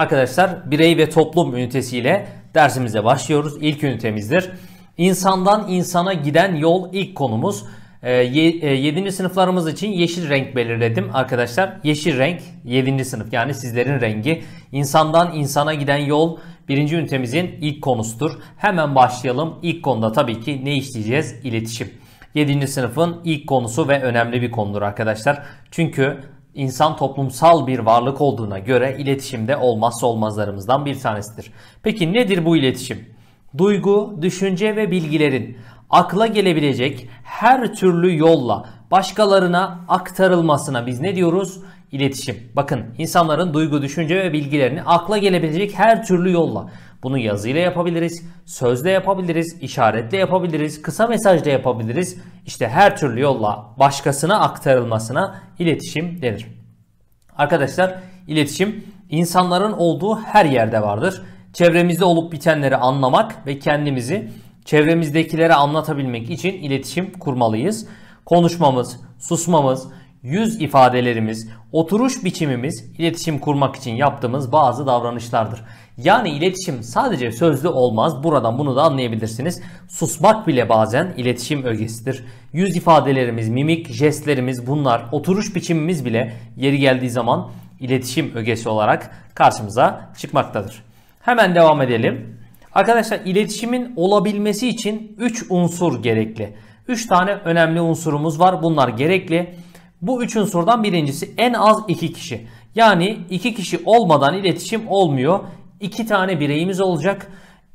Arkadaşlar birey ve toplum ünitesiyle dersimize başlıyoruz. İlk ünitemizdir. İnsandan insana giden yol ilk konumuz. 7. Ee, e, sınıflarımız için yeşil renk belirledim arkadaşlar. Yeşil renk 7. sınıf yani sizlerin rengi. İnsandan insana giden yol 1. ünitemizin ilk konusudur. Hemen başlayalım. İlk konuda tabii ki ne işleyeceğiz? İletişim. 7. sınıfın ilk konusu ve önemli bir konudur arkadaşlar. Çünkü İnsan toplumsal bir varlık olduğuna göre iletişimde olmazsa olmazlarımızdan bir tanesidir. Peki nedir bu iletişim? Duygu, düşünce ve bilgilerin akla gelebilecek her türlü yolla başkalarına aktarılmasına biz ne diyoruz? İletişim. Bakın insanların duygu, düşünce ve bilgilerini akla gelebilecek her türlü yolla bunu yazıyla yapabiliriz, sözle yapabiliriz, işaretle yapabiliriz, kısa mesajla yapabiliriz. İşte her türlü yolla başkasına aktarılmasına iletişim denir. Arkadaşlar iletişim insanların olduğu her yerde vardır. Çevremizde olup bitenleri anlamak ve kendimizi çevremizdekilere anlatabilmek için iletişim kurmalıyız. Konuşmamız, susmamız, yüz ifadelerimiz, Oturuş biçimimiz iletişim kurmak için yaptığımız bazı davranışlardır. Yani iletişim sadece sözlü olmaz. Buradan bunu da anlayabilirsiniz. Susmak bile bazen iletişim ögesidir. Yüz ifadelerimiz, mimik, jestlerimiz bunlar, oturuş biçimimiz bile yeri geldiği zaman iletişim ögesi olarak karşımıza çıkmaktadır. Hemen devam edelim. Arkadaşlar iletişimin olabilmesi için 3 unsur gerekli. 3 tane önemli unsurumuz var. Bunlar gerekli. Bu üçün unsurdan birincisi en az iki kişi. Yani iki kişi olmadan iletişim olmuyor. İki tane bireyimiz olacak.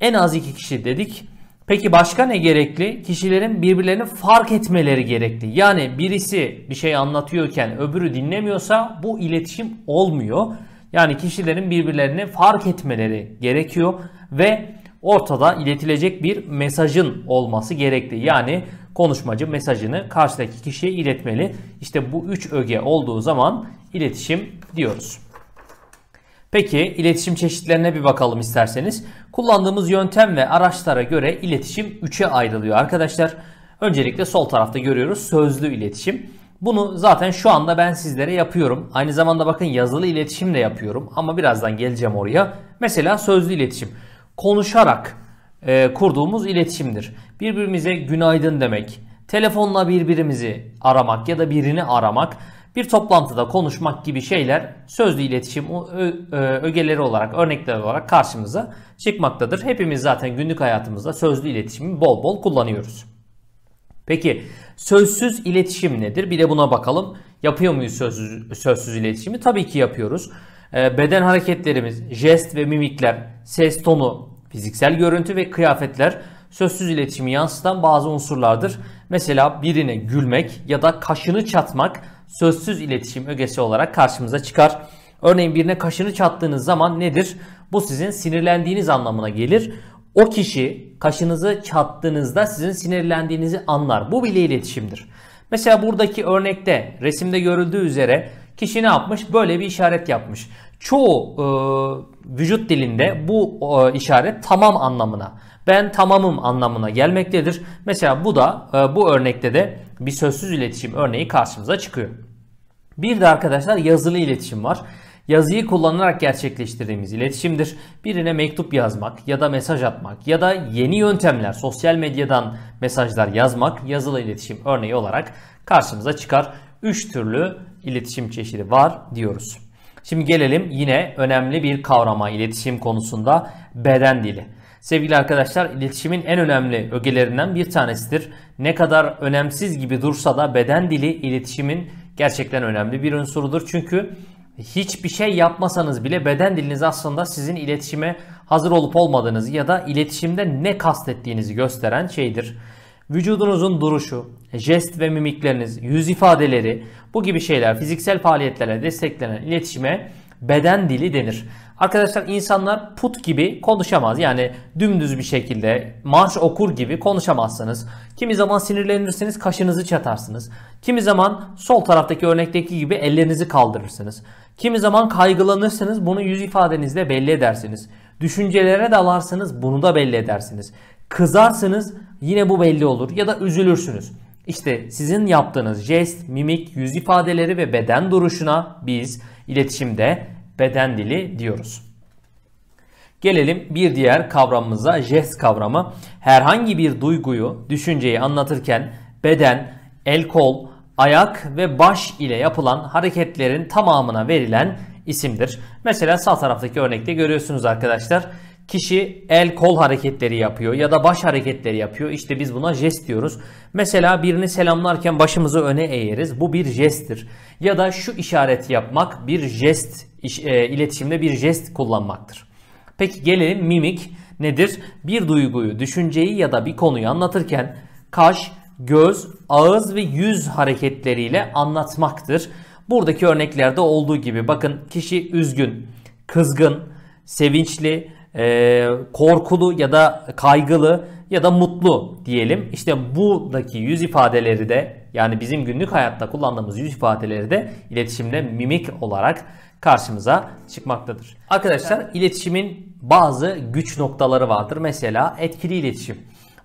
En az iki kişi dedik. Peki başka ne gerekli? Kişilerin birbirlerini fark etmeleri gerekli. Yani birisi bir şey anlatıyorken öbürü dinlemiyorsa bu iletişim olmuyor. Yani kişilerin birbirlerini fark etmeleri gerekiyor ve ortada iletilecek bir mesajın olması gerekli. Yani konuşmacı mesajını karşıdaki kişiye iletmeli. İşte bu üç öge olduğu zaman iletişim diyoruz. Peki iletişim çeşitlerine bir bakalım isterseniz. Kullandığımız yöntem ve araçlara göre iletişim 3'e ayrılıyor arkadaşlar. Öncelikle sol tarafta görüyoruz sözlü iletişim. Bunu zaten şu anda ben sizlere yapıyorum. Aynı zamanda bakın yazılı iletişim de yapıyorum ama birazdan geleceğim oraya. Mesela sözlü iletişim. Konuşarak e, kurduğumuz iletişimdir. Birbirimize günaydın demek, telefonla birbirimizi aramak ya da birini aramak, bir toplantıda konuşmak gibi şeyler sözlü iletişim e, ögeleri olarak, örnekler olarak karşımıza çıkmaktadır. Hepimiz zaten günlük hayatımızda sözlü iletişimi bol bol kullanıyoruz. Peki sözsüz iletişim nedir? Bir de buna bakalım. Yapıyor muyuz sözsüz, sözsüz iletişimi? Tabii ki yapıyoruz. E, beden hareketlerimiz, jest ve mimikler, ses tonu, Fiziksel görüntü ve kıyafetler sözsüz iletişimi yansıtan bazı unsurlardır. Mesela birine gülmek ya da kaşını çatmak sözsüz iletişim ögesi olarak karşımıza çıkar. Örneğin birine kaşını çattığınız zaman nedir? Bu sizin sinirlendiğiniz anlamına gelir. O kişi kaşınızı çattığınızda sizin sinirlendiğinizi anlar. Bu bile iletişimdir. Mesela buradaki örnekte resimde görüldüğü üzere kişi ne yapmış? Böyle bir işaret yapmış. Çoğu e, vücut dilinde bu e, işaret tamam anlamına, ben tamamım anlamına gelmektedir. Mesela bu da e, bu örnekte de bir sözsüz iletişim örneği karşımıza çıkıyor. Bir de arkadaşlar yazılı iletişim var. Yazıyı kullanarak gerçekleştirdiğimiz iletişimdir. Birine mektup yazmak ya da mesaj atmak ya da yeni yöntemler sosyal medyadan mesajlar yazmak yazılı iletişim örneği olarak karşımıza çıkar. Üç türlü iletişim çeşidi var diyoruz. Şimdi gelelim yine önemli bir kavrama iletişim konusunda beden dili. Sevgili arkadaşlar iletişimin en önemli ögelerinden bir tanesidir. Ne kadar önemsiz gibi dursa da beden dili iletişimin gerçekten önemli bir unsurudur. Çünkü hiçbir şey yapmasanız bile beden diliniz aslında sizin iletişime hazır olup olmadığınızı ya da iletişimde ne kastettiğinizi gösteren şeydir. Vücudunuzun duruşu, jest ve mimikleriniz, yüz ifadeleri bu gibi şeyler fiziksel faaliyetlere desteklenen iletişime beden dili denir. Arkadaşlar insanlar put gibi konuşamaz. Yani dümdüz bir şekilde marş okur gibi konuşamazsınız. Kimi zaman sinirlenirseniz kaşınızı çatarsınız. Kimi zaman sol taraftaki örnekteki gibi ellerinizi kaldırırsınız. Kimi zaman kaygılanırsınız, bunu yüz ifadenizle belli edersiniz. Düşüncelere dalarsınız, bunu da belli edersiniz. Kızarsınız Yine bu belli olur ya da üzülürsünüz. İşte sizin yaptığınız jest, mimik, yüz ifadeleri ve beden duruşuna biz iletişimde beden dili diyoruz. Gelelim bir diğer kavramımıza jest kavramı. Herhangi bir duyguyu, düşünceyi anlatırken beden, el kol, ayak ve baş ile yapılan hareketlerin tamamına verilen isimdir. Mesela sağ taraftaki örnekte görüyorsunuz arkadaşlar. Kişi el kol hareketleri yapıyor ya da baş hareketleri yapıyor. İşte biz buna jest diyoruz. Mesela birini selamlarken başımızı öne eğeriz. Bu bir jesttir. Ya da şu işaret yapmak bir jest, e, iletişimde bir jest kullanmaktır. Peki gelelim mimik nedir? Bir duyguyu, düşünceyi ya da bir konuyu anlatırken kaş, göz, ağız ve yüz hareketleriyle anlatmaktır. Buradaki örneklerde olduğu gibi bakın kişi üzgün, kızgın, sevinçli, e, korkulu ya da kaygılı ya da mutlu diyelim. Hmm. İşte buradaki yüz ifadeleri de yani bizim günlük hayatta kullandığımız yüz ifadeleri de iletişimde mimik olarak karşımıza çıkmaktadır. Arkadaşlar iletişimin bazı güç noktaları vardır. Mesela etkili iletişim.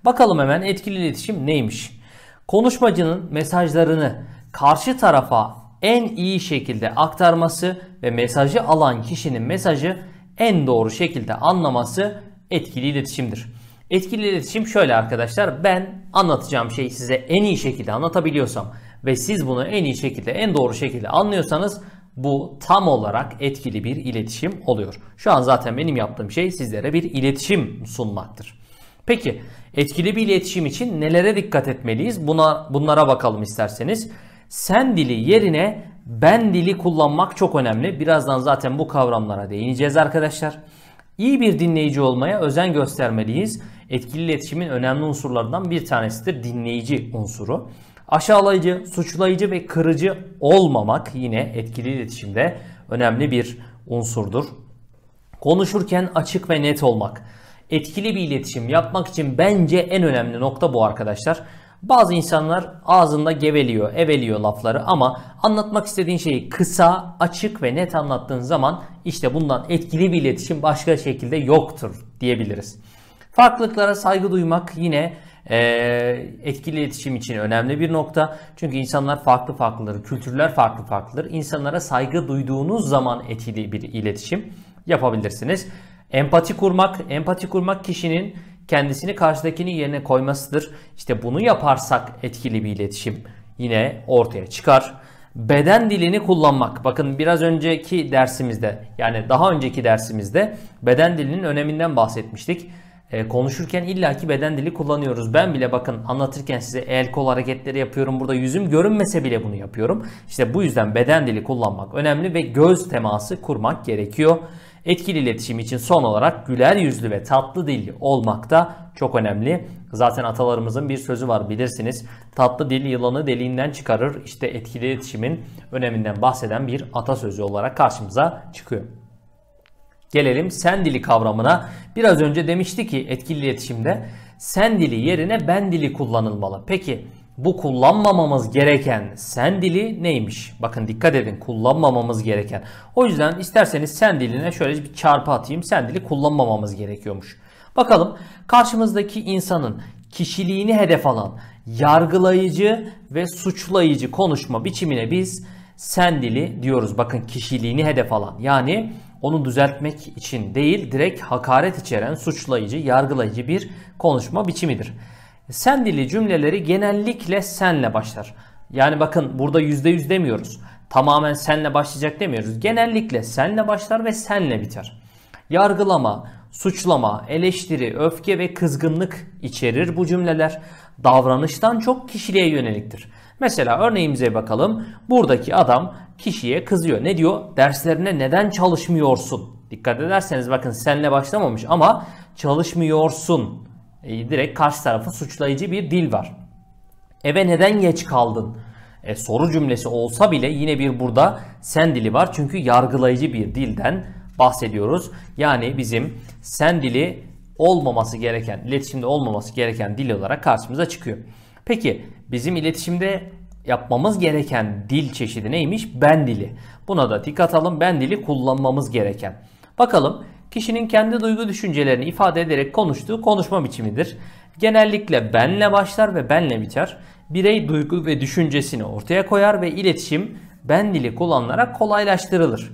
Bakalım hemen etkili iletişim neymiş? Konuşmacının mesajlarını karşı tarafa en iyi şekilde aktarması ve mesajı alan kişinin mesajı en doğru şekilde anlaması etkili iletişimdir. Etkili iletişim şöyle arkadaşlar. Ben anlatacağım şeyi size en iyi şekilde anlatabiliyorsam ve siz bunu en iyi şekilde, en doğru şekilde anlıyorsanız bu tam olarak etkili bir iletişim oluyor. Şu an zaten benim yaptığım şey sizlere bir iletişim sunmaktır. Peki etkili bir iletişim için nelere dikkat etmeliyiz? Buna bunlara bakalım isterseniz. Sen dili yerine ben dili kullanmak çok önemli. Birazdan zaten bu kavramlara değineceğiz arkadaşlar. İyi bir dinleyici olmaya özen göstermeliyiz. Etkili iletişimin önemli unsurlarından bir tanesidir dinleyici unsuru. Aşağılayıcı, suçlayıcı ve kırıcı olmamak yine etkili iletişimde önemli bir unsurdur. Konuşurken açık ve net olmak. Etkili bir iletişim yapmak için bence en önemli nokta bu arkadaşlar. Bazı insanlar ağzında geveliyor, eveliyor lafları ama anlatmak istediğin şeyi kısa, açık ve net anlattığın zaman işte bundan etkili bir iletişim başka şekilde yoktur diyebiliriz. Farklılıklara saygı duymak yine e, etkili iletişim için önemli bir nokta. Çünkü insanlar farklı farklıdır, kültürler farklı farklıdır. İnsanlara saygı duyduğunuz zaman etkili bir iletişim yapabilirsiniz. Empati kurmak, empati kurmak kişinin kendisini karşıdakinin yerine koymasıdır. İşte bunu yaparsak etkili bir iletişim yine ortaya çıkar. Beden dilini kullanmak. Bakın biraz önceki dersimizde yani daha önceki dersimizde beden dilinin öneminden bahsetmiştik. E, konuşurken illaki beden dili kullanıyoruz. Ben bile bakın anlatırken size el kol hareketleri yapıyorum. Burada yüzüm görünmese bile bunu yapıyorum. İşte bu yüzden beden dili kullanmak önemli ve göz teması kurmak gerekiyor. Etkili iletişim için son olarak güler yüzlü ve tatlı dilli olmak da çok önemli. Zaten atalarımızın bir sözü var bilirsiniz. Tatlı dil yılanı deliğinden çıkarır. İşte etkili iletişimin öneminden bahseden bir atasözü olarak karşımıza çıkıyor. Gelelim sen dili kavramına. Biraz önce demişti ki etkili iletişimde sen dili yerine ben dili kullanılmalı. Peki bu kullanmamamız gereken sen dili neymiş? Bakın dikkat edin kullanmamamız gereken. O yüzden isterseniz sen diline şöyle bir çarpı atayım. Sen dili kullanmamamız gerekiyormuş. Bakalım karşımızdaki insanın kişiliğini hedef alan yargılayıcı ve suçlayıcı konuşma biçimine biz sen dili diyoruz. Bakın kişiliğini hedef alan yani onu düzeltmek için değil direkt hakaret içeren suçlayıcı yargılayıcı bir konuşma biçimidir. Sen dili cümleleri genellikle senle başlar. Yani bakın burada yüzde yüz demiyoruz. Tamamen senle başlayacak demiyoruz. Genellikle senle başlar ve senle biter. Yargılama, suçlama, eleştiri, öfke ve kızgınlık içerir bu cümleler. Davranıştan çok kişiliğe yöneliktir. Mesela örneğimize bakalım. Buradaki adam kişiye kızıyor. Ne diyor? Derslerine neden çalışmıyorsun? Dikkat ederseniz bakın senle başlamamış ama çalışmıyorsun e, direkt karşı tarafı suçlayıcı bir dil var. Eve neden geç kaldın? E, soru cümlesi olsa bile yine bir burada sen dili var. Çünkü yargılayıcı bir dilden bahsediyoruz. Yani bizim sen dili olmaması gereken, iletişimde olmaması gereken dil olarak karşımıza çıkıyor. Peki bizim iletişimde yapmamız gereken dil çeşidi neymiş? Ben dili. Buna da dikkat atalım. Ben dili kullanmamız gereken. Bakalım kişinin kendi duygu düşüncelerini ifade ederek konuştuğu konuşma biçimidir. Genellikle benle başlar ve benle biter. Birey duygu ve düşüncesini ortaya koyar ve iletişim ben dili kullanılarak kolaylaştırılır.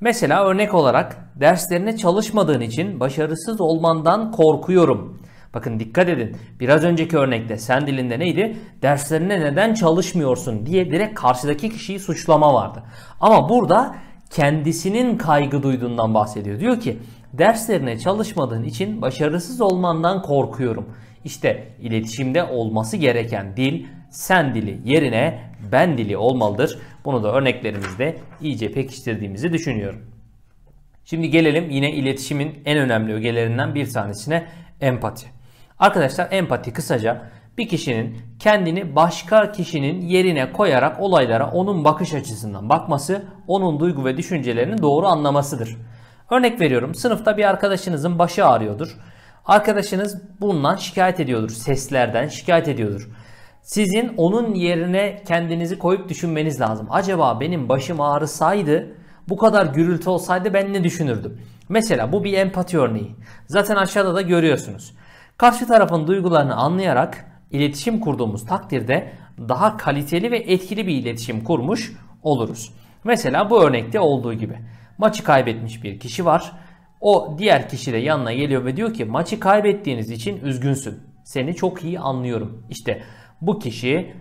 Mesela örnek olarak derslerine çalışmadığın için başarısız olmandan korkuyorum. Bakın dikkat edin. Biraz önceki örnekte sen dilinde neydi? Derslerine neden çalışmıyorsun diye direkt karşıdaki kişiyi suçlama vardı. Ama burada kendisinin kaygı duyduğundan bahsediyor. Diyor ki Derslerine çalışmadığın için başarısız olmandan korkuyorum. İşte iletişimde olması gereken dil sen dili yerine ben dili olmalıdır. Bunu da örneklerimizde iyice pekiştirdiğimizi düşünüyorum. Şimdi gelelim yine iletişimin en önemli ögelerinden bir tanesine empati. Arkadaşlar empati kısaca bir kişinin kendini başka kişinin yerine koyarak olaylara onun bakış açısından bakması, onun duygu ve düşüncelerini doğru anlamasıdır. Örnek veriyorum sınıfta bir arkadaşınızın başı ağrıyordur. Arkadaşınız bundan şikayet ediyordur. Seslerden şikayet ediyordur. Sizin onun yerine kendinizi koyup düşünmeniz lazım. Acaba benim başım ağrısaydı bu kadar gürültü olsaydı ben ne düşünürdüm? Mesela bu bir empati örneği. Zaten aşağıda da görüyorsunuz. Karşı tarafın duygularını anlayarak iletişim kurduğumuz takdirde daha kaliteli ve etkili bir iletişim kurmuş oluruz. Mesela bu örnekte olduğu gibi maçı kaybetmiş bir kişi var. O diğer kişi de yanına geliyor ve diyor ki maçı kaybettiğiniz için üzgünsün. Seni çok iyi anlıyorum. İşte bu kişi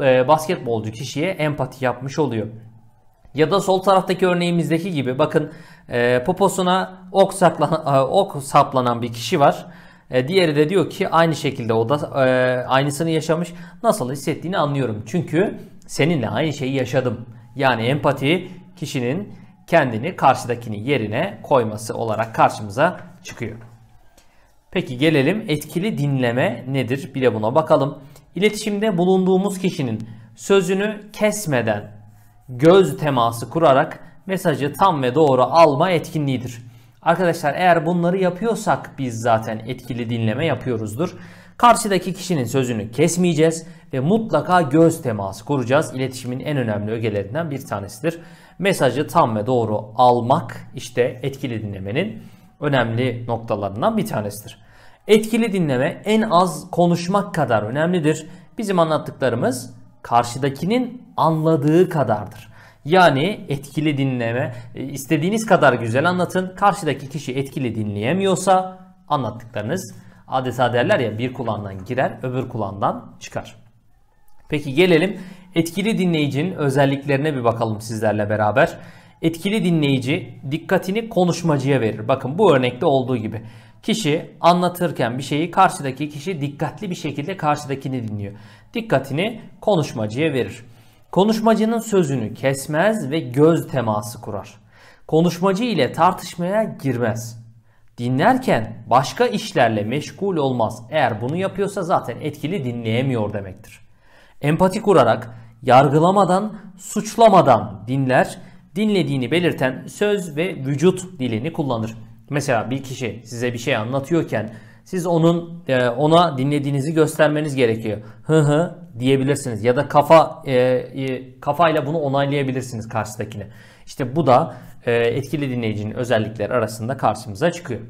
e, basketbolcu kişiye empati yapmış oluyor. Ya da sol taraftaki örneğimizdeki gibi bakın e, poposuna ok, saklan, e, ok saplanan bir kişi var. diğeri de diyor ki aynı şekilde o da aynısını yaşamış. Nasıl hissettiğini anlıyorum. Çünkü seninle aynı şeyi yaşadım. Yani empati kişinin kendini karşıdakinin yerine koyması olarak karşımıza çıkıyor. Peki gelelim etkili dinleme nedir? Bir de buna bakalım. İletişimde bulunduğumuz kişinin sözünü kesmeden göz teması kurarak mesajı tam ve doğru alma etkinliğidir. Arkadaşlar eğer bunları yapıyorsak biz zaten etkili dinleme yapıyoruzdur. Karşıdaki kişinin sözünü kesmeyeceğiz ve mutlaka göz teması kuracağız. İletişimin en önemli ögelerinden bir tanesidir mesajı tam ve doğru almak işte etkili dinlemenin önemli noktalarından bir tanesidir. Etkili dinleme en az konuşmak kadar önemlidir. Bizim anlattıklarımız karşıdakinin anladığı kadardır. Yani etkili dinleme e, istediğiniz kadar güzel anlatın. Karşıdaki kişi etkili dinleyemiyorsa anlattıklarınız adeta derler ya bir kulağından girer öbür kulağından çıkar. Peki gelelim etkili dinleyicinin özelliklerine bir bakalım sizlerle beraber. Etkili dinleyici dikkatini konuşmacıya verir. Bakın bu örnekte olduğu gibi. Kişi anlatırken bir şeyi karşıdaki kişi dikkatli bir şekilde karşıdakini dinliyor. Dikkatini konuşmacıya verir. Konuşmacının sözünü kesmez ve göz teması kurar. Konuşmacı ile tartışmaya girmez. Dinlerken başka işlerle meşgul olmaz. Eğer bunu yapıyorsa zaten etkili dinleyemiyor demektir empati kurarak, yargılamadan, suçlamadan dinler, dinlediğini belirten söz ve vücut dilini kullanır. Mesela bir kişi size bir şey anlatıyorken siz onun e, ona dinlediğinizi göstermeniz gerekiyor. Hı hı diyebilirsiniz ya da kafa e, e, kafayla bunu onaylayabilirsiniz karşıdakine. İşte bu da etkili dinleyicinin özellikleri arasında karşımıza çıkıyor.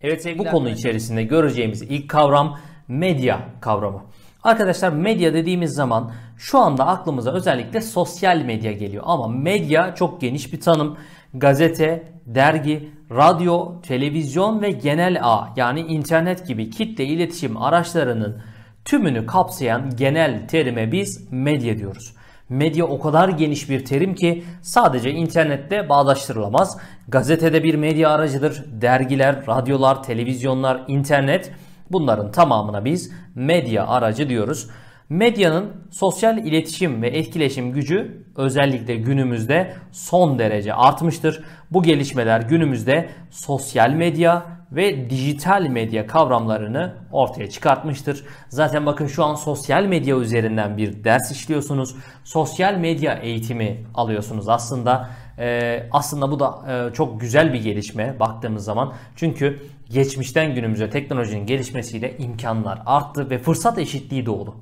Evet sevgili bu konu içerisinde göreceğimiz ilk kavram medya kavramı. Arkadaşlar medya dediğimiz zaman şu anda aklımıza özellikle sosyal medya geliyor. Ama medya çok geniş bir tanım. Gazete, dergi, radyo, televizyon ve genel ağ yani internet gibi kitle iletişim araçlarının tümünü kapsayan genel terime biz medya diyoruz. Medya o kadar geniş bir terim ki sadece internette bağdaştırılamaz. Gazetede bir medya aracıdır. Dergiler, radyolar, televizyonlar, internet Bunların tamamına biz medya aracı diyoruz. Medyanın sosyal iletişim ve etkileşim gücü özellikle günümüzde son derece artmıştır. Bu gelişmeler günümüzde sosyal medya ve dijital medya kavramlarını ortaya çıkartmıştır. Zaten bakın şu an sosyal medya üzerinden bir ders işliyorsunuz. Sosyal medya eğitimi alıyorsunuz aslında. Ee, aslında bu da e, çok güzel bir gelişme baktığımız zaman. Çünkü geçmişten günümüze teknolojinin gelişmesiyle imkanlar arttı ve fırsat eşitliği doğdu.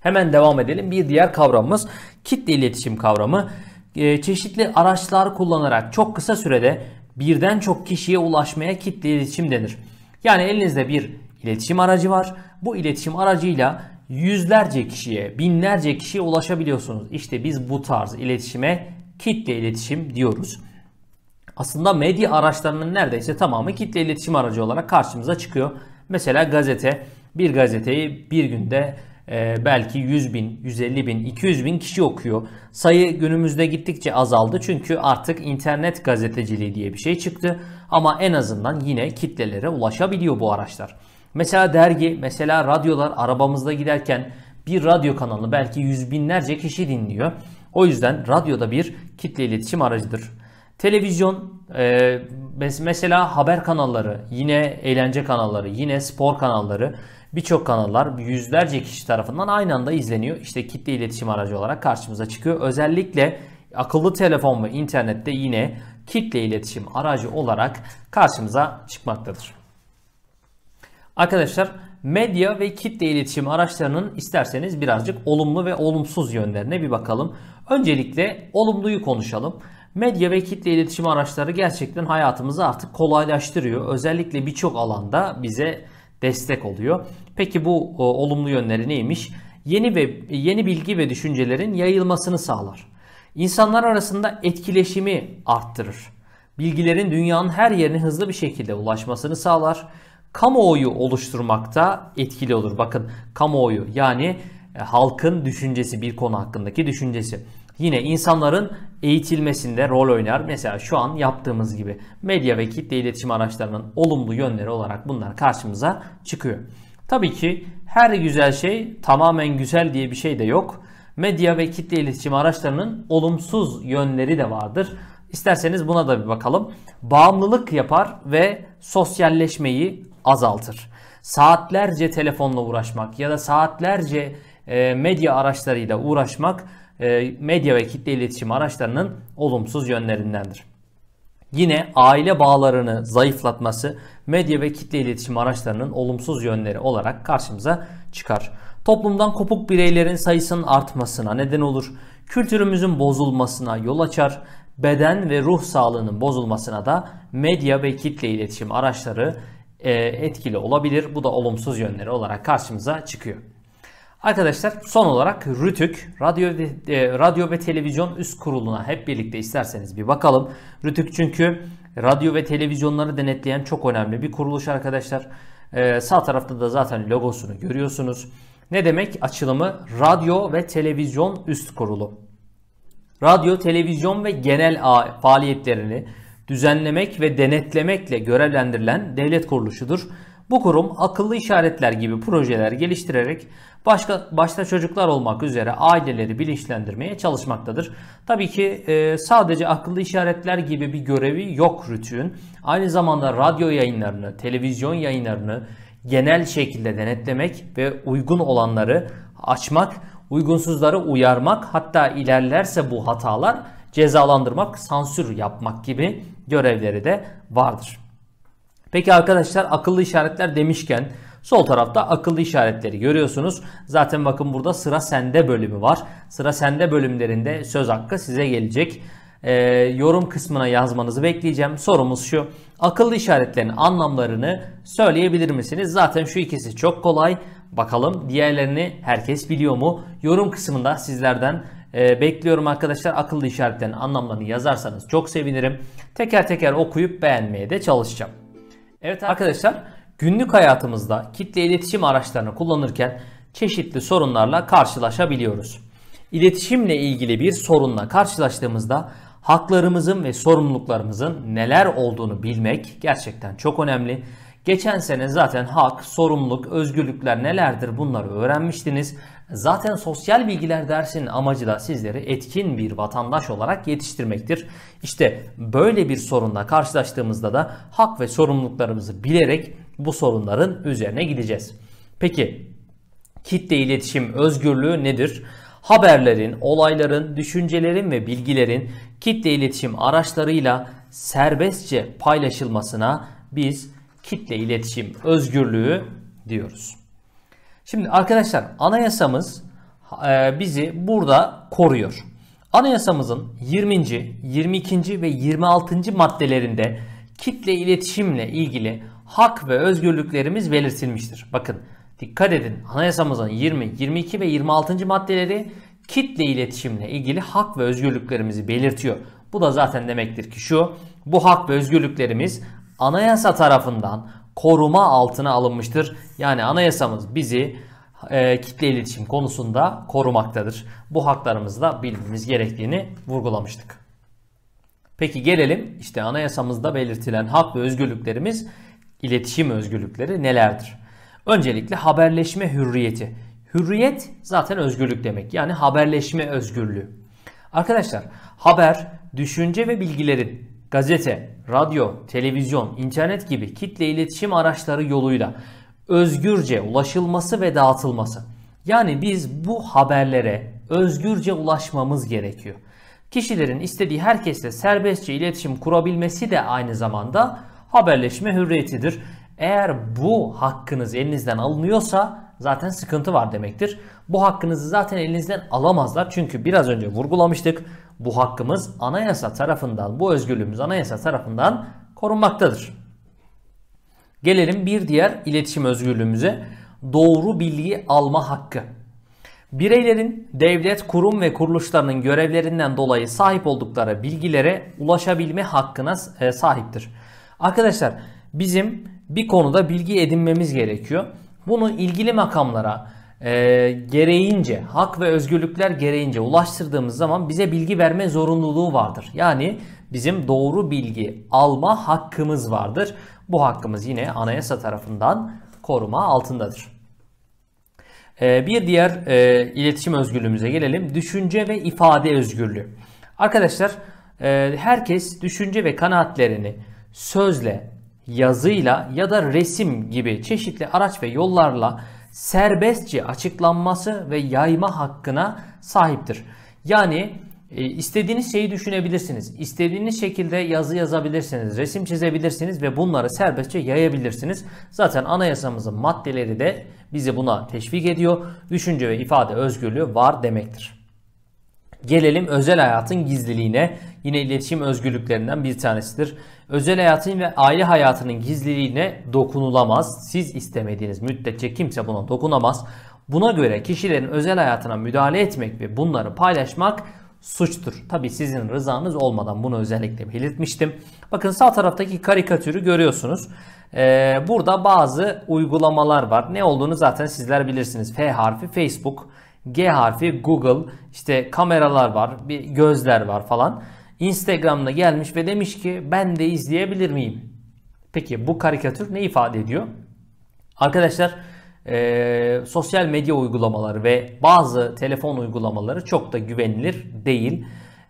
Hemen devam edelim. Bir diğer kavramımız kitle iletişim kavramı. Ee, çeşitli araçlar kullanarak çok kısa sürede birden çok kişiye ulaşmaya kitle iletişim denir. Yani elinizde bir iletişim aracı var. Bu iletişim aracıyla yüzlerce kişiye, binlerce kişiye ulaşabiliyorsunuz. İşte biz bu tarz iletişime kitle iletişim diyoruz aslında medya araçlarının neredeyse tamamı kitle iletişim aracı olarak karşımıza çıkıyor. Mesela gazete, bir gazeteyi bir günde e, belki 100 bin, 150 bin, 200 bin kişi okuyor. Sayı günümüzde gittikçe azaldı çünkü artık internet gazeteciliği diye bir şey çıktı. Ama en azından yine kitlelere ulaşabiliyor bu araçlar. Mesela dergi, mesela radyolar arabamızda giderken bir radyo kanalı belki yüz binlerce kişi dinliyor. O yüzden radyoda bir kitle iletişim aracıdır. Televizyon, e, mesela haber kanalları, yine eğlence kanalları, yine spor kanalları birçok kanallar yüzlerce kişi tarafından aynı anda izleniyor. İşte kitle iletişim aracı olarak karşımıza çıkıyor. Özellikle akıllı telefon ve internette yine kitle iletişim aracı olarak karşımıza çıkmaktadır. Arkadaşlar medya ve kitle iletişim araçlarının isterseniz birazcık olumlu ve olumsuz yönlerine bir bakalım. Öncelikle olumluyu konuşalım. Medya ve kitle iletişim araçları gerçekten hayatımızı artık kolaylaştırıyor. Özellikle birçok alanda bize destek oluyor. Peki bu o, e, olumlu yönleri neymiş? Yeni ve yeni bilgi ve düşüncelerin yayılmasını sağlar. İnsanlar arasında etkileşimi arttırır. Bilgilerin dünyanın her yerine hızlı bir şekilde ulaşmasını sağlar. Kamuoyu oluşturmakta etkili olur. Bakın kamuoyu yani e, halkın düşüncesi bir konu hakkındaki düşüncesi yine insanların eğitilmesinde rol oynar. Mesela şu an yaptığımız gibi medya ve kitle iletişim araçlarının olumlu yönleri olarak bunlar karşımıza çıkıyor. Tabii ki her güzel şey tamamen güzel diye bir şey de yok. Medya ve kitle iletişim araçlarının olumsuz yönleri de vardır. İsterseniz buna da bir bakalım. Bağımlılık yapar ve sosyalleşmeyi azaltır. Saatlerce telefonla uğraşmak ya da saatlerce e, medya araçlarıyla uğraşmak e, medya ve kitle iletişim araçlarının olumsuz yönlerindendir. Yine aile bağlarını zayıflatması medya ve kitle iletişim araçlarının olumsuz yönleri olarak karşımıza çıkar. Toplumdan kopuk bireylerin sayısının artmasına neden olur. Kültürümüzün bozulmasına yol açar. Beden ve ruh sağlığının bozulmasına da medya ve kitle iletişim araçları e, etkili olabilir. Bu da olumsuz yönleri olarak karşımıza çıkıyor. Arkadaşlar son olarak Rütük Radyo e, Radyo ve Televizyon Üst Kurulu'na hep birlikte isterseniz bir bakalım. Rütük çünkü radyo ve televizyonları denetleyen çok önemli bir kuruluş arkadaşlar. E, sağ tarafta da zaten logosunu görüyorsunuz. Ne demek açılımı? Radyo ve Televizyon Üst Kurulu. Radyo, televizyon ve genel ağ faaliyetlerini düzenlemek ve denetlemekle görevlendirilen devlet kuruluşudur. Bu kurum akıllı işaretler gibi projeler geliştirerek başka başta çocuklar olmak üzere aileleri bilinçlendirmeye çalışmaktadır. Tabii ki e, sadece akıllı işaretler gibi bir görevi yok Rütü'nün. Aynı zamanda radyo yayınlarını, televizyon yayınlarını genel şekilde denetlemek ve uygun olanları açmak, uygunsuzları uyarmak hatta ilerlerse bu hatalar cezalandırmak, sansür yapmak gibi görevleri de vardır. Peki arkadaşlar akıllı işaretler demişken sol tarafta akıllı işaretleri görüyorsunuz. Zaten bakın burada sıra sende bölümü var. Sıra sende bölümlerinde söz hakkı size gelecek. Ee, yorum kısmına yazmanızı bekleyeceğim. Sorumuz şu. Akıllı işaretlerin anlamlarını söyleyebilir misiniz? Zaten şu ikisi çok kolay. Bakalım diğerlerini herkes biliyor mu? Yorum kısmında sizlerden e, bekliyorum arkadaşlar. Akıllı işaretlerin anlamlarını yazarsanız çok sevinirim. Teker teker okuyup beğenmeye de çalışacağım. Evet arkadaşlar günlük hayatımızda kitle iletişim araçlarını kullanırken çeşitli sorunlarla karşılaşabiliyoruz. İletişimle ilgili bir sorunla karşılaştığımızda haklarımızın ve sorumluluklarımızın neler olduğunu bilmek gerçekten çok önemli. Geçen sene zaten hak, sorumluluk, özgürlükler nelerdir bunları öğrenmiştiniz. Zaten sosyal bilgiler dersinin amacı da sizleri etkin bir vatandaş olarak yetiştirmektir. İşte böyle bir sorunla karşılaştığımızda da hak ve sorumluluklarımızı bilerek bu sorunların üzerine gideceğiz. Peki kitle iletişim özgürlüğü nedir? Haberlerin, olayların, düşüncelerin ve bilgilerin kitle iletişim araçlarıyla serbestçe paylaşılmasına biz kitle iletişim özgürlüğü diyoruz. Şimdi arkadaşlar anayasamız e, bizi burada koruyor. Anayasamızın 20. 22. ve 26. maddelerinde kitle iletişimle ilgili hak ve özgürlüklerimiz belirtilmiştir. Bakın dikkat edin anayasamızın 20, 22 ve 26. maddeleri kitle iletişimle ilgili hak ve özgürlüklerimizi belirtiyor. Bu da zaten demektir ki şu bu hak ve özgürlüklerimiz anayasa tarafından koruma altına alınmıştır. Yani anayasamız bizi e, kitle iletişim konusunda korumaktadır. Bu haklarımızı da bilmemiz gerektiğini vurgulamıştık. Peki gelelim işte anayasamızda belirtilen hak ve özgürlüklerimiz, iletişim özgürlükleri nelerdir? Öncelikle haberleşme hürriyeti. Hürriyet zaten özgürlük demek. Yani haberleşme özgürlüğü. Arkadaşlar haber, düşünce ve bilgilerin gazete, radyo, televizyon, internet gibi kitle iletişim araçları yoluyla özgürce ulaşılması ve dağıtılması. Yani biz bu haberlere özgürce ulaşmamız gerekiyor. Kişilerin istediği herkesle serbestçe iletişim kurabilmesi de aynı zamanda haberleşme hürriyetidir. Eğer bu hakkınız elinizden alınıyorsa zaten sıkıntı var demektir. Bu hakkınızı zaten elinizden alamazlar. Çünkü biraz önce vurgulamıştık. Bu hakkımız anayasa tarafından, bu özgürlüğümüz anayasa tarafından korunmaktadır. Gelelim bir diğer iletişim özgürlüğümüze. Doğru bilgi alma hakkı. Bireylerin devlet, kurum ve kuruluşlarının görevlerinden dolayı sahip oldukları bilgilere ulaşabilme hakkına e, sahiptir. Arkadaşlar bizim bir konuda bilgi edinmemiz gerekiyor. Bunu ilgili makamlara e, gereğince, hak ve özgürlükler gereğince ulaştırdığımız zaman bize bilgi verme zorunluluğu vardır. Yani bizim doğru bilgi alma hakkımız vardır. Bu hakkımız yine anayasa tarafından koruma altındadır. E, bir diğer e, iletişim özgürlüğümüze gelelim. Düşünce ve ifade özgürlüğü. Arkadaşlar e, herkes düşünce ve kanaatlerini sözle, yazıyla ya da resim gibi çeşitli araç ve yollarla serbestçe açıklanması ve yayma hakkına sahiptir. Yani e, istediğiniz şeyi düşünebilirsiniz. İstediğiniz şekilde yazı yazabilirsiniz, resim çizebilirsiniz ve bunları serbestçe yayabilirsiniz. Zaten anayasamızın maddeleri de bizi buna teşvik ediyor. Düşünce ve ifade özgürlüğü var demektir. Gelelim özel hayatın gizliliğine yine iletişim özgürlüklerinden bir tanesidir. Özel hayatın ve aile hayatının gizliliğine dokunulamaz. Siz istemediğiniz müddetçe kimse buna dokunamaz. Buna göre kişilerin özel hayatına müdahale etmek ve bunları paylaşmak suçtur. Tabi sizin rızanız olmadan bunu özellikle belirtmiştim. Bakın sağ taraftaki karikatürü görüyorsunuz. Ee, burada bazı uygulamalar var. Ne olduğunu zaten sizler bilirsiniz. F harfi Facebook, G harfi Google, işte kameralar var, bir gözler var falan. Instagram'da gelmiş ve demiş ki ben de izleyebilir miyim? Peki bu karikatür ne ifade ediyor? Arkadaşlar e, sosyal medya uygulamaları ve bazı telefon uygulamaları çok da güvenilir değil.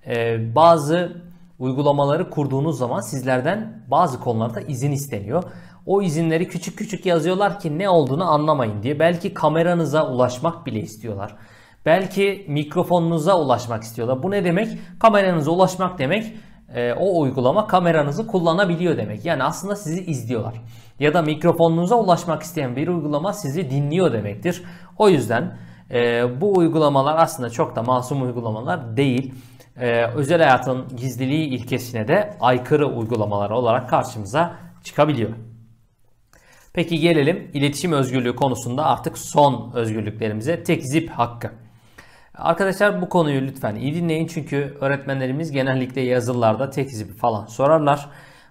E, bazı uygulamaları kurduğunuz zaman sizlerden bazı konularda izin isteniyor. O izinleri küçük küçük yazıyorlar ki ne olduğunu anlamayın diye. Belki kameranıza ulaşmak bile istiyorlar. Belki mikrofonunuza ulaşmak istiyorlar. Bu ne demek? Kameranıza ulaşmak demek e, o uygulama kameranızı kullanabiliyor demek. Yani aslında sizi izliyorlar. Ya da mikrofonunuza ulaşmak isteyen bir uygulama sizi dinliyor demektir. O yüzden e, bu uygulamalar aslında çok da masum uygulamalar değil. E, özel hayatın gizliliği ilkesine de aykırı uygulamalar olarak karşımıza çıkabiliyor. Peki gelelim iletişim özgürlüğü konusunda artık son özgürlüklerimize tek zip hakkı. Arkadaşlar bu konuyu lütfen iyi dinleyin çünkü öğretmenlerimiz genellikle yazılarda tek izi falan sorarlar.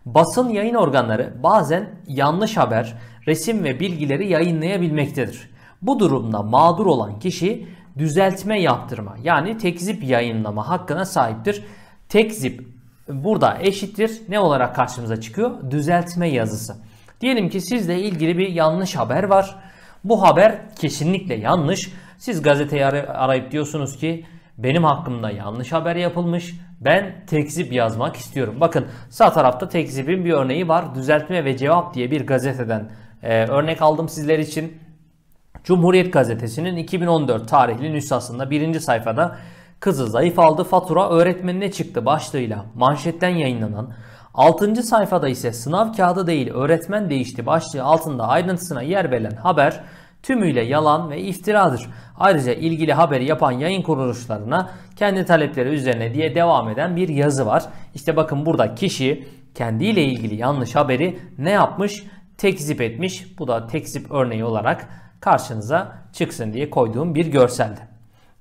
Basın yayın organları bazen yanlış haber, resim ve bilgileri yayınlayabilmektedir. Bu durumda mağdur olan kişi düzeltme yaptırma yani tekzip yayınlama hakkına sahiptir. Tekzip burada eşittir ne olarak karşımıza çıkıyor? Düzeltme yazısı. Diyelim ki sizle ilgili bir yanlış haber var. Bu haber kesinlikle yanlış siz gazeteyi arayıp diyorsunuz ki benim hakkımda yanlış haber yapılmış. Ben tekzip yazmak istiyorum. Bakın sağ tarafta tekzibin bir örneği var. Düzeltme ve cevap diye bir gazeteden e, örnek aldım sizler için. Cumhuriyet gazetesinin 2014 tarihli nüshasında birinci sayfada kızı zayıf aldı fatura öğretmenine çıktı başlığıyla manşetten yayınlanan 6. sayfada ise sınav kağıdı değil öğretmen değişti başlığı altında ayrıntısına yer verilen haber tümüyle yalan ve iftiradır. Ayrıca ilgili haberi yapan yayın kuruluşlarına kendi talepleri üzerine diye devam eden bir yazı var. İşte bakın burada kişi kendiyle ilgili yanlış haberi ne yapmış? Tekzip etmiş. Bu da tekzip örneği olarak karşınıza çıksın diye koyduğum bir görseldi.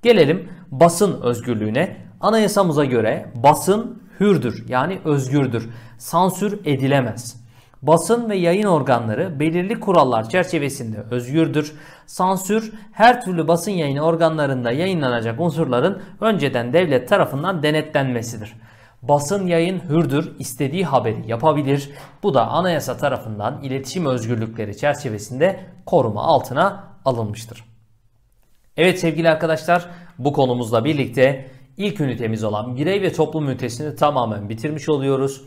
Gelelim basın özgürlüğüne. Anayasamıza göre basın hürdür yani özgürdür. Sansür edilemez basın ve yayın organları belirli kurallar çerçevesinde özgürdür. Sansür her türlü basın yayını organlarında yayınlanacak unsurların önceden devlet tarafından denetlenmesidir. Basın yayın hürdür, istediği haberi yapabilir. Bu da anayasa tarafından iletişim özgürlükleri çerçevesinde koruma altına alınmıştır. Evet sevgili arkadaşlar bu konumuzla birlikte ilk ünitemiz olan birey ve toplum ünitesini tamamen bitirmiş oluyoruz.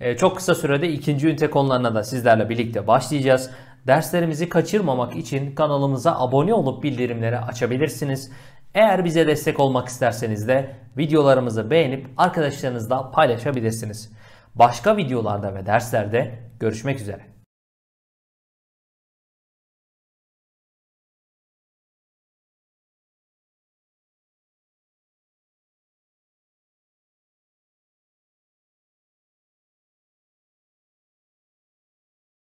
Ee, çok kısa sürede ikinci ünite konularına da sizlerle birlikte başlayacağız. Derslerimizi kaçırmamak için kanalımıza abone olup bildirimleri açabilirsiniz. Eğer bize destek olmak isterseniz de videolarımızı beğenip arkadaşlarınızla paylaşabilirsiniz. Başka videolarda ve derslerde görüşmek üzere.